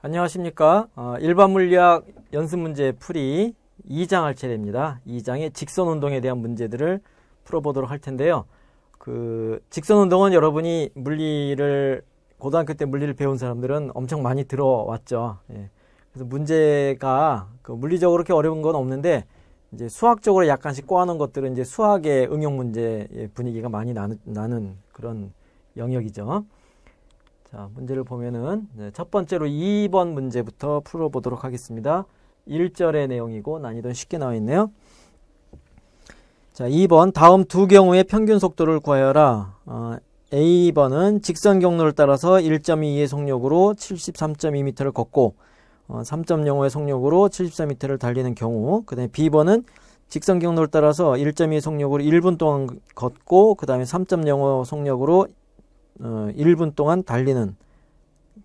안녕하십니까. 어, 일반 물리학 연습 문제 풀이 2장 할 차례입니다. 2장의 직선 운동에 대한 문제들을 풀어보도록 할 텐데요. 그 직선 운동은 여러분이 물리를 고등학교 때 물리를 배운 사람들은 엄청 많이 들어왔죠. 예. 그래서 문제가 그 물리적으로 그렇게 어려운 건 없는데 이제 수학적으로 약간씩 꼬아놓은 것들은 이제 수학의 응용 문제 분위기가 많이 나는, 나는 그런 영역이죠. 자, 문제를 보면은 네, 첫 번째로 2번 문제부터 풀어보도록 하겠습니다. 1절의 내용이고 난이도는 쉽게 나와 있네요. 자, 2번 다음 두 경우의 평균 속도를 구하여라. 어, A번은 직선 경로를 따라서 1 2의 속력으로 73.2m를 걷고 어, 3.05의 속력으로 74m를 달리는 경우 그 다음에 B번은 직선 경로를 따라서 1.2의 속력으로 1분 동안 걷고 그 다음에 3.05 속력으로 1분 어, 동안 달리는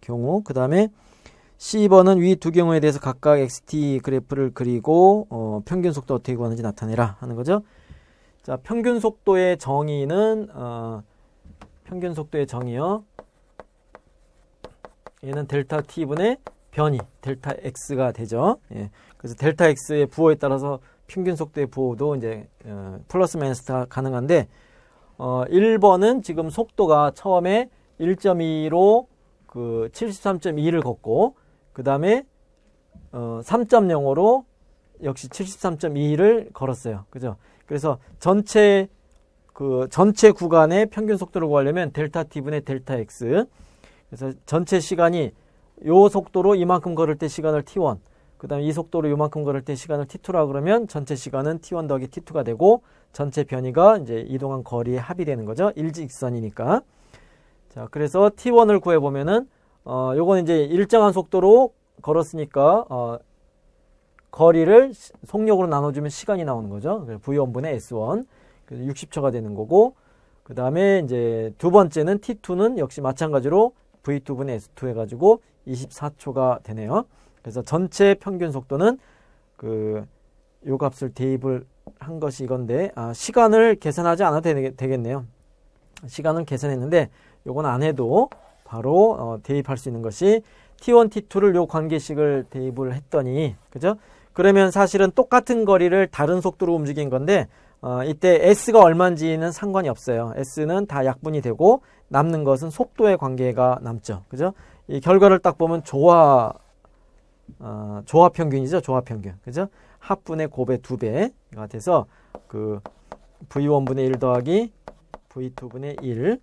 경우 그 다음에 C번은 위 두 경우에 대해서 각각 XT 그래프를 그리고 어, 평균 속도 어떻게 구하는지 나타내라 하는 거죠. 자, 평균 속도의 정의는 어, 평균 속도의 정의요. 얘는 델타 T분의 변이 델타 X가 되죠. 예. 그래서 델타 X의 부호에 따라서 평균 속도의 부호도 이제 어, 플러스 마이너스 가 가능한데 어, 1번은 지금 속도가 처음에 1.2로 그 73.2를 걷고 그 다음에 어, 3.05로 역시 73.2를 걸었어요. 그죠? 그래서 전체 그 전체 구간의 평균 속도를 구하려면 델타 t 분의 델타 x 그래서 전체 시간이 요 속도로 이만큼 걸을 때 시간을 t1 그 다음에 이 속도로 요만큼 걸을 때 시간을 t2라 그러면 전체 시간은 t1 더하기 t2가 되고 전체 변이가 이제 이동한 거리에 합이 되는 거죠. 일직선이니까. 자, 그래서 t1을 구해보면은, 어, 요건 이제 일정한 속도로 걸었으니까, 어, 거리를 속력으로 나눠주면 시간이 나오는 거죠. v1분의 s1. 그래서 60초가 되는 거고, 그 다음에 이제 두 번째는 t2는 역시 마찬가지로 v2분의 s2 해가지고 24초가 되네요. 그래서 전체 평균 속도는 그 요 값을 대입을 한 것이 이건데 아, 시간을 계산하지 않아도 되겠, 네요 시간을 계산했는데 요건 안 해도 바로 어, 대입할 수 있는 것이 T1, T2를 요 관계식을 대입을 했더니 그죠? 그러면 사실은 똑같은 거리를 다른 속도로 움직인 건데 어, 이때 S가 얼마인지는 상관이 없어요. S는 다 약분이 되고 남는 것은 속도의 관계가 남죠. 그죠? 이 결과를 딱 보면 좋아, 어, 조합 평균이죠. 조합 평균. 그죠? 합분의 곱의 두 배가 돼서 그 V1분의 1 더하기 V2분의 1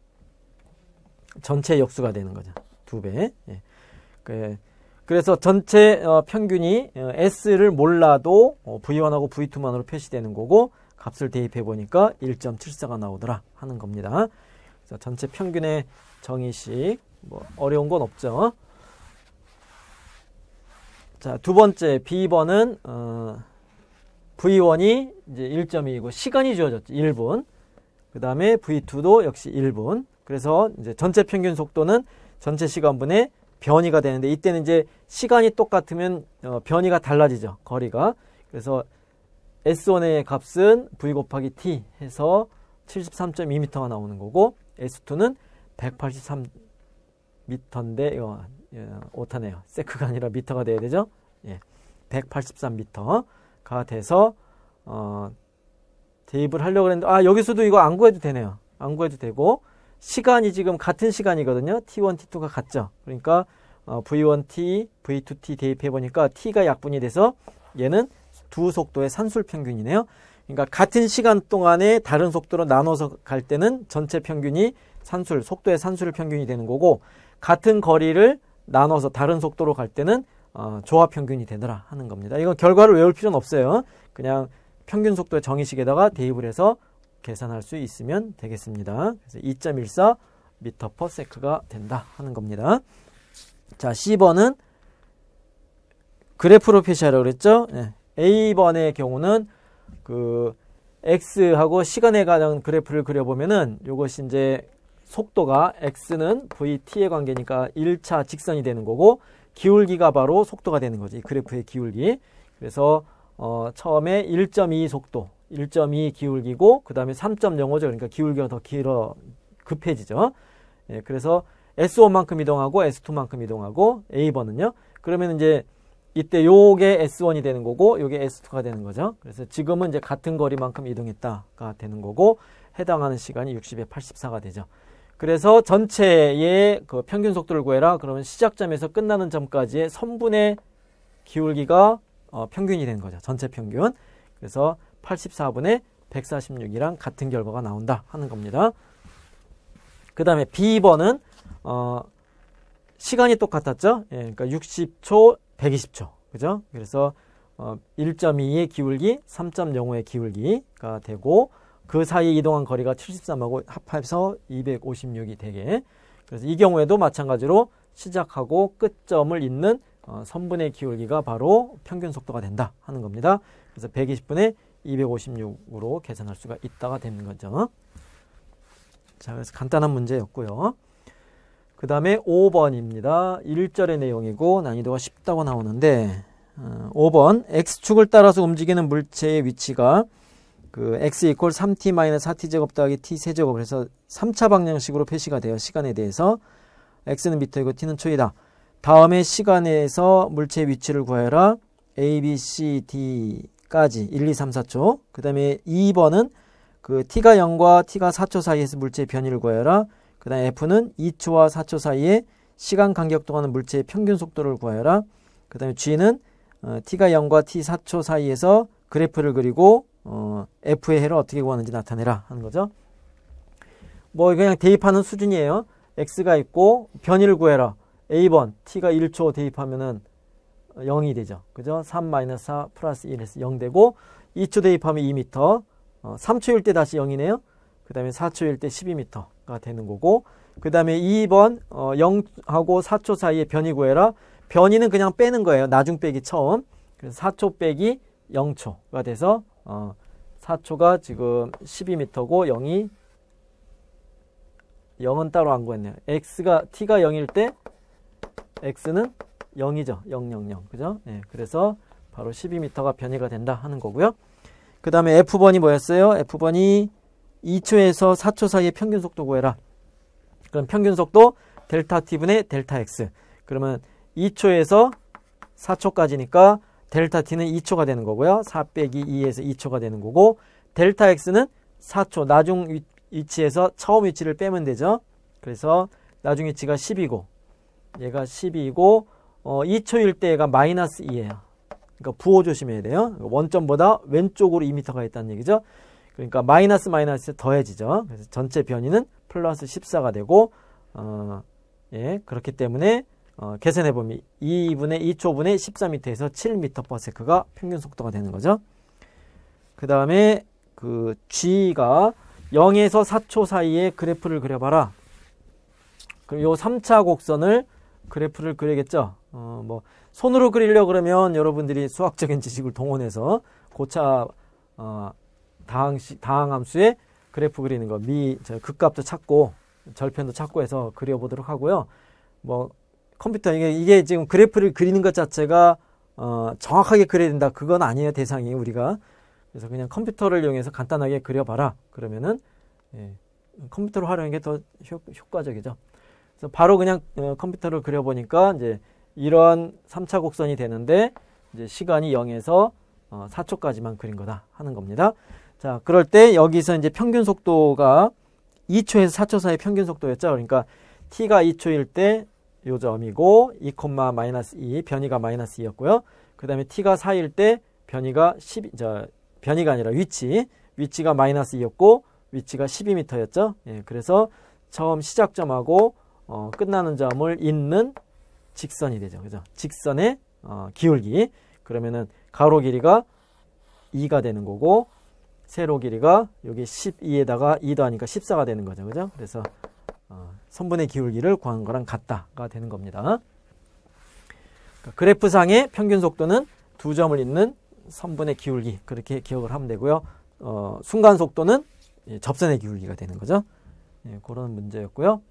전체 역수가 되는 거죠. 두 배. 예. 그, 그래서 전체 어, 평균이 어, S를 몰라도 어, V1하고 V2만으로 표시되는 거고 값을 대입해 보니까 1.74가 나오더라 하는 겁니다. 그래서 전체 평균의 정의식 뭐 어려운 건 없죠. 자, 두 번째 B번은 어, V1이 이제 1.2이고 시간이 주어졌죠. 1분. 그 다음에 V2도 역시 1분. 그래서 이제 전체 평균 속도는 전체 시간분의 변이가 되는데 이때는 이제 시간이 똑같으면 어, 변이가 달라지죠. 거리가. 그래서 S1의 값은 V 곱하기 T 해서 73.2m가 나오는 거고 S2는 183m인데 예, 오타네요. 세크가 아니라 미터가 돼야 되죠. 예, 183미터가 돼서 어, 대입을 하려고 했는데 아 여기서도 이거 안 구해도 되네요. 안 구해도 되고 시간이 지금 같은 시간이거든요. T1, T2가 같죠. 그러니까 어, V1T, V2T 대입해 보니까 T가 약분이 돼서 얘는 두 속도의 산술 평균이네요. 그러니까 같은 시간 동안에 다른 속도로 나눠서 갈 때는 전체 평균이 산술, 속도의 산술 평균이 되는 거고 같은 거리를 나눠서 다른 속도로 갈 때는 어, 조합 평균이 되더라 하는 겁니다. 이건 결과를 외울 필요는 없어요. 그냥 평균 속도의 정의식에다가 대입을 해서 계산할 수 있으면 되겠습니다. 그래서 2.14 미터 퍼 세크가 된다 하는 겁니다. 자, C번은 그래프로 표시하라고 그랬죠? 네. A번의 경우는 그 X하고 시간에 관한 그래프를 그려보면은 이것이 이제 속도가 x는 vt의 관계니까 1차 직선이 되는 거고 기울기가 바로 속도가 되는 거지 그래프의 기울기 그래서 어, 처음에 1.2 속도 1.2 기울기고 그 다음에 3.05죠 그러니까 기울기가 더 길어 급해지죠 예, 그래서 S1만큼 이동하고 S2만큼 이동하고 A번은요 그러면 이제 이때 요게 S1이 되는 거고 요게 S2가 되는 거죠 그래서 지금은 이제 같은 거리만큼 이동했다가 되는 거고 해당하는 시간이 60에 84가 되죠 그래서 전체의 그 평균 속도를 구해라. 그러면 시작점에서 끝나는 점까지의 선분의 기울기가 어, 평균이 된 거죠. 전체 평균. 그래서 84분의 146이랑 같은 결과가 나온다 하는 겁니다. 그 다음에 B번은 어, 시간이 똑같았죠. 예, 그러니까 60초, 120초. 그죠? 그래서 어, 1.2의 기울기, 3.05의 기울기가 되고 그 사이에 이동한 거리가 73하고 합해서 256이 되게 그래서 이 경우에도 마찬가지로 시작하고 끝점을 잇는 어, 선분의 기울기가 바로 평균 속도가 된다 하는 겁니다. 그래서 120분의 256으로 계산할 수가 있다가 되는 거죠. 자, 그래서 간단한 문제였고요. 그 다음에 5번입니다. 1절의 내용이고 난이도가 쉽다고 나오는데 어, 5번 X축을 따라서 움직이는 물체의 위치가 그 x 이퀄 3t 마이너스 4t 제곱 더하기 t 세제곱 그래서 3차 방향식으로 표시가 돼요. 시간에 대해서 x는 미터이고 t는 초이다. 다음에 시간에서 물체의 위치를 구하여라. a, b, c, d까지 1, 2, 3, 4초. 그다음에 2번은 그 t가 0과 t가 4초 사이에서 물체의 변이를 구하여라. 그다음에 f는 2초와 4초 사이에 시간 간격 동안은 물체의 평균 속도를 구하여라. 그다음에 g는 어, t가 0과 t 4초 사이에서 그래프를 그리고 어, F의 해를 어떻게 구하는지 나타내라 하는 거죠. 뭐 그냥 대입하는 수준이에요. X가 있고 변이를 구해라. A번 T가 1초 대입하면은 0이 되죠. 그죠? 3 4 플러스 1에서 0 되고 2초 대입하면 2m 어, 3초일 때 다시 0이네요. 그 다음에 4초일 때 12m가 되는 거고 그 다음에 2번 어, 0하고 4초 사이에 변이 구해라. 변이는 그냥 빼는 거예요. 나중 빼기 처음. 그래서 4초 빼기 0초가 돼서 어, 4초가 지금 12m고 0이 0은 따로 안 구했네요. x가 t가 0일 때 x는 0이죠. 0, 0, 0. 그죠? 예, 그래서 바로 12m가 변이가 된다 하는 거고요. 그 다음에 f번이 뭐였어요? f번이 2초에서 4초 사이의 평균 속도 구해라. 그럼 평균 속도 델타 t분의 델타 x. 그러면 2초에서 4초까지니까 델타 t는 2초가 되는 거고요. 4 빼기 2에서 2초가 되는 거고 델타 x는 4초 나중 위치에서 처음 위치를 빼면 되죠. 그래서 나중 위치가 10이고 얘가 10이고 어, 2초일 때가 마이너스 2예요. 그러니까 부호 조심해야 돼요. 그러니까 원점보다 왼쪽으로 2m가 있다는 얘기죠. 그러니까 마이너스 마이너스 더해지죠. 그래서 전체 변이는 플러스 14가 되고 어, 예, 그렇기 때문에 어, 계산해보면 2분의 2초분의 14m에서 7m/s가 평균 속도가 되는 거죠. 그 다음에 그 G가 0에서 4초 사이에 그래프를 그려봐라. 그럼 요 3차 곡선을 그래프를 그리겠죠. 어, 뭐 손으로 그리려 고 그러면 여러분들이 수학적인 지식을 동원해서 고차 어, 다항식 다항함수의 그래프 그리는 거 미, 저, 극값도 찾고 절편도 찾고 해서 그려보도록 하고요. 뭐 컴퓨터 이게 이게 지금 그래프를 그리는 것 자체가 어, 정확하게 그려야 된다. 그건 아니에요 대상이 우리가 그래서 그냥 컴퓨터를 이용해서 간단하게 그려봐라. 그러면은 예, 컴퓨터로 활용하는 게더 효과적이죠. 그래서 바로 그냥 어, 컴퓨터를 그려보니까 이제 이런 3차 곡선이 되는데 이제 시간이 0에서 어, 4초까지만 그린 거다 하는 겁니다. 자, 그럴 때 여기서 이제 평균 속도가 2초에서 4초 사이 평균 속도였죠. 그러니까 t가 2초일 때 요점이고 2, 마이너스 2 변이가 마이너스 2였고요. 그 다음에 t가 4일 때 변이가 10, 저, 변이가 아니라 위치, 위치가 마이너스 2였고 위치가 12m였죠. 예, 그래서 처음 시작점하고 어, 끝나는 점을 잇는 직선이 되죠. 그죠? 직선의 어, 기울기. 그러면은 가로 길이가 2가 되는 거고 세로 길이가 여기 12에다가 2도 하니까 14가 되는 거죠. 그죠? 그래서 선분의 어, 기울기를 구하는 거랑 같다가 되는 겁니다. 그러니까 그래프상의 평균 속도는 두 점을 잇는 선분의 기울기 그렇게 기억을 하면 되고요. 어, 순간 속도는 예, 접선의 기울기가 되는 거죠. 예, 그런 문제였고요.